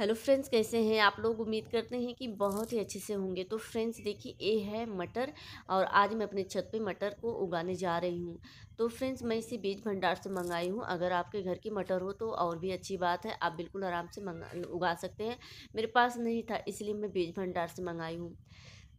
hello friends कैसे हैं आप लोग उम्मीद करते हैं कि बहुत ही अच्छे से होंगे तो फ्रेंड्स देखिए ये है मटर और आज मैं अपने छत पे मटर को उगाने जा रही हूँ तो फ्रेंड्स मैं इसे बीज भंडार से मंगाई हूँ अगर आपके घर की मटर हो तो और भी अच्छी बात है आप बिल्कुल आराम से मंगा उगा सकते हैं मेरे पास नहीं था इसलिए मैं बीज भंडार से मंगाई हूँ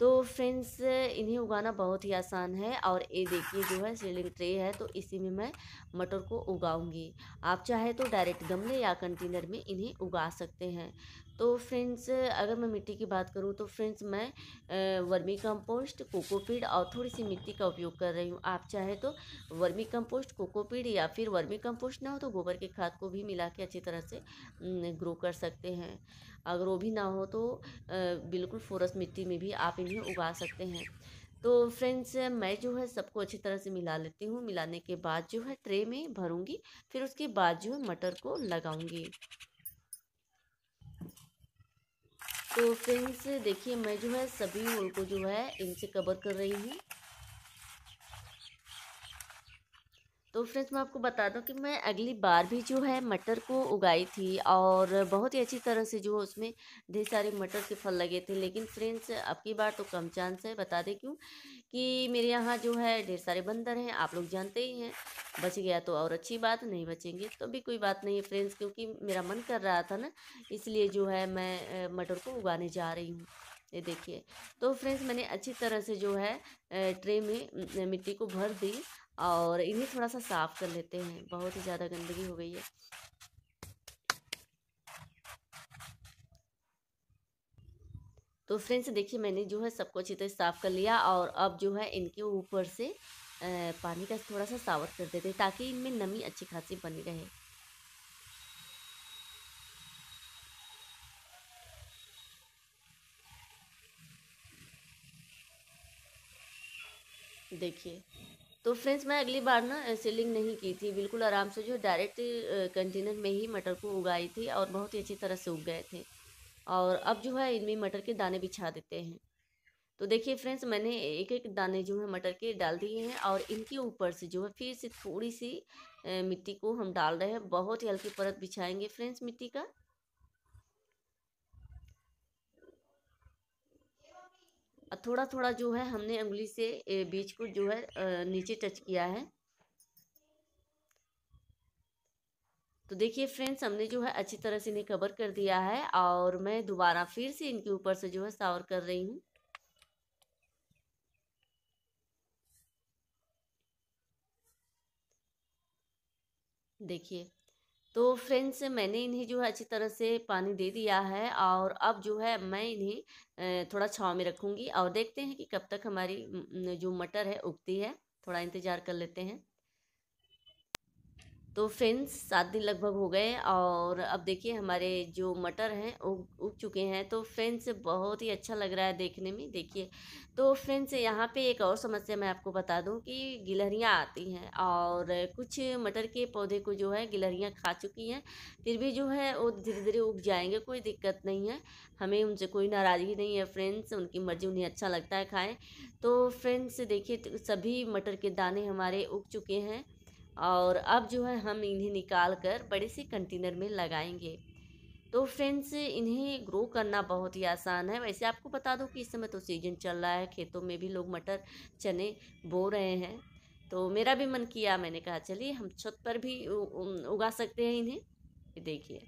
तो फ्रेंड्स इन्हें उगाना बहुत ही आसान है और ये देखिए जो है सीलिंग ट्रे है तो इसी में मैं मटर को उगाऊंगी आप चाहे तो डायरेक्ट गमले या कंटेनर में इन्हें उगा सकते हैं तो फ्रेंड्स अगर मैं मिट्टी की बात करूं तो फ्रेंड्स मैं वर्मी कंपोस्ट कोकोपीड और थोड़ी सी मिट्टी का उपयोग कर रही हूं आप चाहे तो वर्मी कंपोस्ट कोकोपीड या फिर वर्मी कंपोस्ट ना हो तो गोबर के खाद को भी मिला के अच्छी तरह से ग्रो कर सकते हैं अगर वो भी ना हो तो बिल्कुल फोरस मिट्टी में भी आप इन्हें उगा सकते हैं तो फ्रेंड्स मैं जो है सबको अच्छी तरह से मिला लेती हूँ मिलाने के बाद जो है ट्रे में भरूँगी फिर उसके बाद जो है मटर को लगाऊँगी तो फ्रेंड्स देखिए मैं जो है सभी उनको जो है इनसे कवर कर रही हूँ तो फ्रेंड्स मैं आपको बता दूं कि मैं अगली बार भी जो है मटर को उगाई थी और बहुत ही अच्छी तरह से जो उसमें ढेर सारे मटर के फल लगे थे लेकिन फ्रेंड्स अब की बार तो कम चांस है बता दें क्यों कि मेरे यहाँ जो है ढेर सारे बंदर हैं आप लोग जानते ही हैं बच गया तो और अच्छी बात नहीं बचेंगे तो भी कोई बात नहीं है फ्रेंड्स क्योंकि मेरा मन कर रहा था ना इसलिए जो है मैं मटर को उगाने जा रही हूँ ये देखिए तो फ्रेंड्स मैंने अच्छी तरह से जो है ट्रे में मिट्टी को भर दी और इन्हें थोड़ा सा साफ़ कर लेते हैं बहुत ही ज़्यादा गंदगी हो गई है तो फ्रेंड्स देखिए मैंने जो है सबको अच्छी तरह साफ़ कर लिया और अब जो है इनके ऊपर से पानी का थोड़ा सा सावर कर देते हैं ताकि इनमें नमी अच्छी खासी बनी रहे देखिए तो फ्रेंड्स मैं अगली बार ना सीलिंग नहीं की थी बिल्कुल आराम से जो डायरेक्ट कंटेनर में ही मटर को उगाई थी और बहुत ही अच्छी तरह से उग गए थे और अब जो है इनमें मटर के दाने बिछा देते हैं तो देखिए फ्रेंड्स मैंने एक एक दाने जो है मटर के डाल दिए हैं और इनके ऊपर से जो है फिर से थोड़ी सी मिट्टी को हम डाल रहे हैं बहुत ही हल्की परत बिछाएंगे फ्रेंड्स मिट्टी का थोड़ा थोड़ा जो है हमने उंगली से बीज को जो है नीचे टच किया है तो देखिए फ्रेंड्स हमने जो है अच्छी तरह से इन्हें कवर कर दिया है और मैं दोबारा फिर से इनके ऊपर से जो है सावर कर रही हूँ देखिए तो फ्रेंड्स मैंने इन्हें जो है अच्छी तरह से पानी दे दिया है और अब जो है मैं इन्हें थोड़ा छाँव में रखूँगी और देखते हैं कि कब तक हमारी जो मटर है उगती है थोड़ा इंतज़ार कर लेते हैं तो फ्रेंड्स सात दिन लगभग हो गए और अब देखिए हमारे जो मटर हैं उग चुके हैं तो फ्रेंड्स बहुत ही अच्छा लग रहा है देखने में देखिए तो फ्रेंड्स यहाँ पे एक और समस्या मैं आपको बता दूँ कि गिलहरियाँ आती हैं और कुछ मटर के पौधे को जो है गिलहरियाँ खा चुकी हैं फिर भी जो है वो धीरे धीरे उग जाएंगे कोई दिक्कत नहीं है हमें उनसे कोई नाराज़गी नहीं है फ्रेंड्स उनकी मर्ज़ी उन्हें अच्छा लगता है खाएँ तो फ्रेंड्स देखिए सभी मटर के दाने हमारे उग चुके हैं और अब जो है हम इन्हें निकाल कर बड़े से कंटेनर में लगाएंगे तो फ्रेंड्स इन्हें ग्रो करना बहुत ही आसान है वैसे आपको बता दो कि इस समय तो सीजन चल रहा है खेतों में भी लोग मटर चने बो रहे हैं तो मेरा भी मन किया मैंने कहा चलिए हम छत पर भी उगा सकते हैं इन्हें देखिए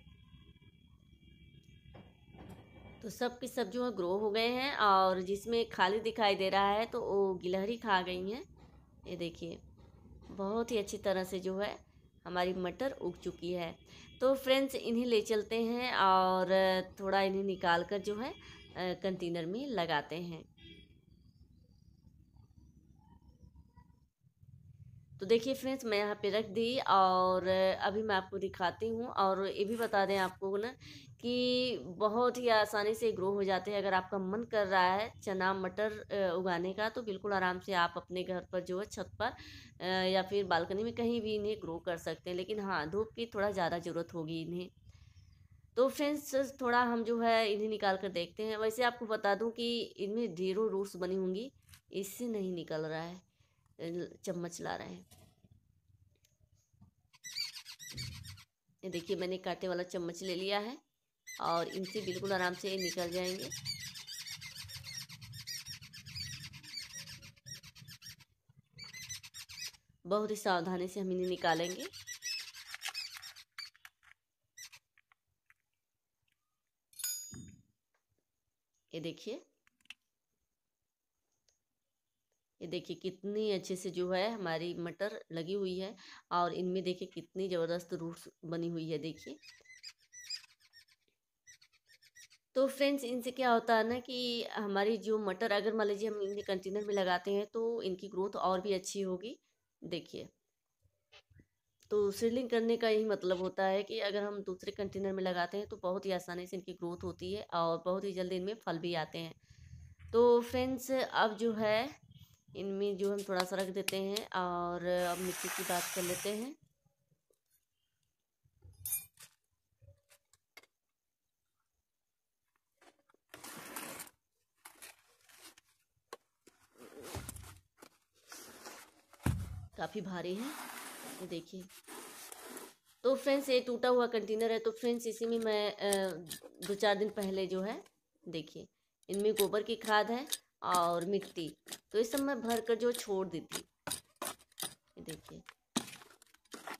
तो सब के सब जो है ग्रो हो गए हैं और जिसमें खाली दिखाई दे रहा है तो वो गिलहरी खा गई हैं ये देखिए बहुत ही अच्छी तरह से जो है हमारी मटर उग चुकी है तो फ्रेंड्स इन्हें ले चलते हैं और थोड़ा इन्हें निकाल कर जो है कंटेनर में लगाते हैं तो देखिए फ्रेंड्स मैं यहाँ पे रख दी और अभी मैं आपको दिखाती हूँ और ये भी बता दें आपको ना कि बहुत ही आसानी से ग्रो हो जाते हैं अगर आपका मन कर रहा है चना मटर उगाने का तो बिल्कुल आराम से आप अपने घर पर जो है छत पर या फिर बालकनी में कहीं भी इन्हें ग्रो कर सकते हैं लेकिन हाँ धूप की थोड़ा ज़्यादा ज़रूरत होगी इन्हें तो फ्रेंड्स थोड़ा हम जो है इन्हें निकाल कर देखते हैं वैसे आपको बता दूँ कि इनमें ढेरों रूट्स बनी होंगी इससे नहीं निकल रहा है चम्मच ला रहे हैं ये देखिए मैंने काटे वाला चम्मच ले लिया है और इनसे बिल्कुल आराम से ये निकल जाएंगे बहुत ही सावधानी से हम इन्हें निकालेंगे ये देखिए ये देखिए कितनी अच्छे से जो है हमारी मटर लगी हुई है और इनमें देखिए कितनी ज़बरदस्त रूट्स बनी हुई है देखिए तो फ्रेंड्स इनसे क्या होता है ना कि हमारी जो मटर अगर मान लीजिए हम इन्हें कंटेनर में लगाते हैं तो इनकी ग्रोथ और भी अच्छी होगी देखिए तो सीडलिंग करने का यही मतलब होता है कि अगर हम दूसरे कंटेनर में लगाते हैं तो बहुत ही आसानी से इनकी ग्रोथ होती है और बहुत ही जल्दी इनमें फल भी आते हैं तो फ्रेंड्स अब जो है इनमें जो हम थोड़ा सा रख देते हैं और अब मिर्ची की बात कर लेते हैं काफ़ी भारी है देखिए तो फ्रेंड्स ये टूटा हुआ कंटेनर है तो फ्रेंड्स इसी में मैं दो चार दिन पहले जो है देखिए इनमें गोबर की खाद है और मिट्टी तो ये सब मैं भर कर जो छोड़ देती देखिए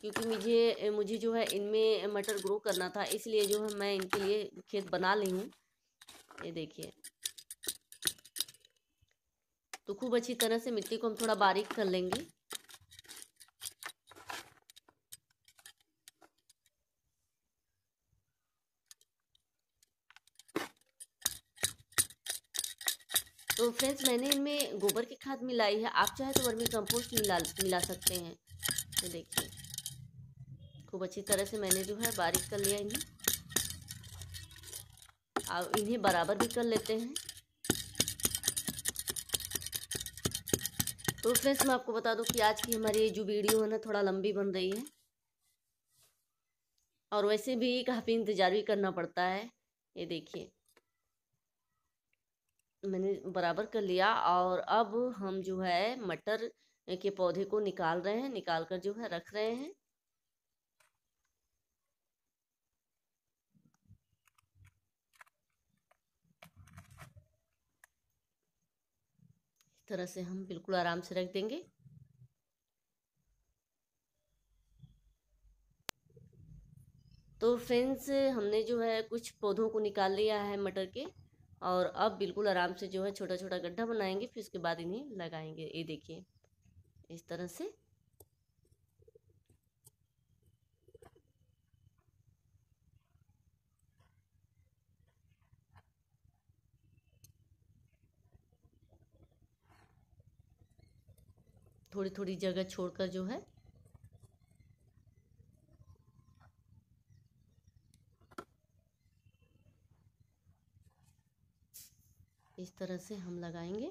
क्योंकि मुझे मुझे जो है इनमें मटर ग्रो करना था इसलिए जो है मैं इनके लिए खेत बना ली हूँ ये देखिए तो खूब अच्छी तरह से मिट्टी को हम थोड़ा बारीक कर लेंगे फ्रेंड्स मैंने इनमें गोबर की खाद मिलाई है आप चाहे तो वर्मी कंपोस्ट मिला मिला सकते हैं तो देखिए खूब अच्छी तरह से मैंने जो है बारीक कर लिया इन्हें अब इन्हें बराबर भी कर लेते हैं तो फ्रेंड्स मैं आपको बता दूं कि आज की हमारी जो वीडियो है ना थोड़ा लंबी बन रही है और वैसे भी काफ़ी इंतज़ार भी करना पड़ता है ये देखिए मैंने बराबर कर लिया और अब हम जो है मटर के पौधे को निकाल रहे हैं निकाल कर जो है रख रहे हैं इस तरह से हम बिल्कुल आराम से रख देंगे तो फ्रेंड्स हमने जो है कुछ पौधों को निकाल लिया है मटर के और अब बिल्कुल आराम से जो है छोटा छोटा गड्ढा बनाएंगे फिर उसके बाद इन्हें लगाएंगे ये देखिए इस तरह से थोड़ी थोड़ी जगह छोड़कर जो है इस तरह से हम लगाएंगे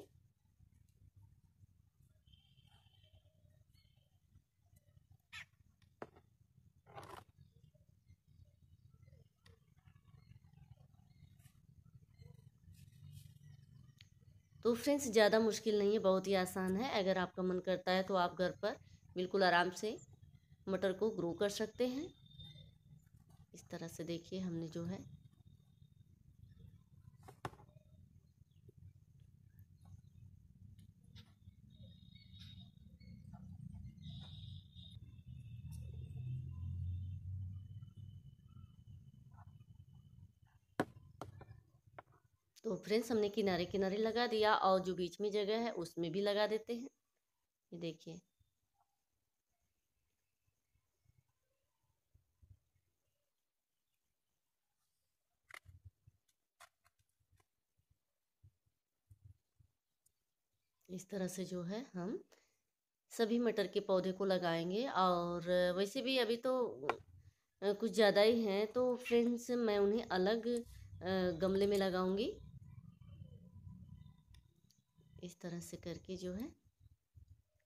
तो फ्रेंड्स ज़्यादा मुश्किल नहीं है बहुत ही आसान है अगर आपका मन करता है तो आप घर पर बिल्कुल आराम से मटर को ग्रो कर सकते हैं इस तरह से देखिए हमने जो है तो फ्रेंड्स हमने किनारे किनारे लगा दिया और जो बीच में जगह है उसमें भी लगा देते हैं ये देखिए इस तरह से जो है हम सभी मटर के पौधे को लगाएंगे और वैसे भी अभी तो कुछ ज़्यादा ही हैं तो फ्रेंड्स मैं उन्हें अलग गमले में लगाऊंगी इस तरह से करके जो है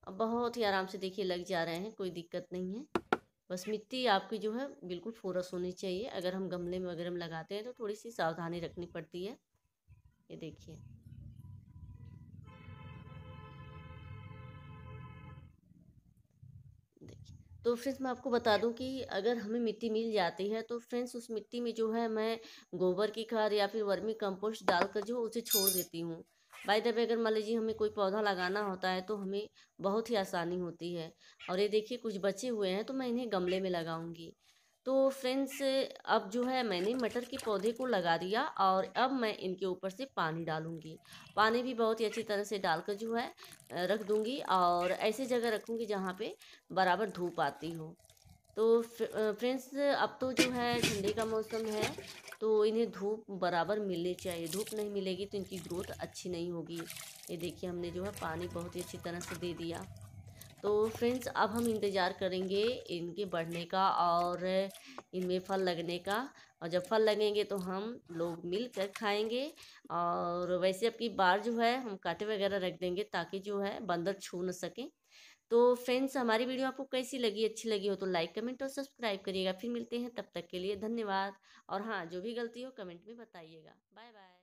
अब बहुत ही आराम से देखिए लग जा रहे हैं कोई दिक्कत नहीं है बस मिट्टी आपकी जो है बिल्कुल फोरस होनी चाहिए अगर हम गमले में वगैरह लगाते हैं तो थोड़ी सी सावधानी रखनी पड़ती है ये देखिए देखिए तो फ्रेंड्स मैं आपको बता दूं कि अगर हमें मिट्टी मिल जाती है तो फ्रेंड्स उस मिट्टी में जो है मैं गोबर की खाद या फिर वर्मी कंपोस्ट डालकर जो उसे छोड़ देती हूँ बाय द वे अगर मान लीजिए हमें कोई पौधा लगाना होता है तो हमें बहुत ही आसानी होती है और ये देखिए कुछ बचे हुए हैं तो मैं इन्हें गमले में लगाऊंगी तो फ्रेंड्स अब जो है मैंने मटर के पौधे को लगा दिया और अब मैं इनके ऊपर से पानी डालूंगी पानी भी बहुत ही अच्छी तरह से डालकर जो है रख दूंगी और ऐसी जगह रखूंगी जहाँ पे बराबर धूप आती हो तो फ्रेंड्स अब तो जो है ठंडी का मौसम है तो इन्हें धूप बराबर मिलनी चाहिए धूप नहीं मिलेगी तो इनकी ग्रोथ अच्छी नहीं होगी ये देखिए हमने जो है पानी बहुत ही अच्छी तरह से दे दिया तो फ्रेंड्स अब हम इंतज़ार करेंगे इनके बढ़ने का और इनमें फल लगने का और जब फल लगेंगे तो हम लोग मिल कर खाएँगे और वैसे अब की बार जो है हम काटे वगैरह रख देंगे ताकि जो है बंदर छू न सकें तो फ्रेंड्स हमारी वीडियो आपको कैसी लगी अच्छी लगी हो तो लाइक कमेंट और सब्सक्राइब करिएगा फिर मिलते हैं तब तक के लिए धन्यवाद और हाँ जो भी गलती हो कमेंट में बताइएगा बाय बाय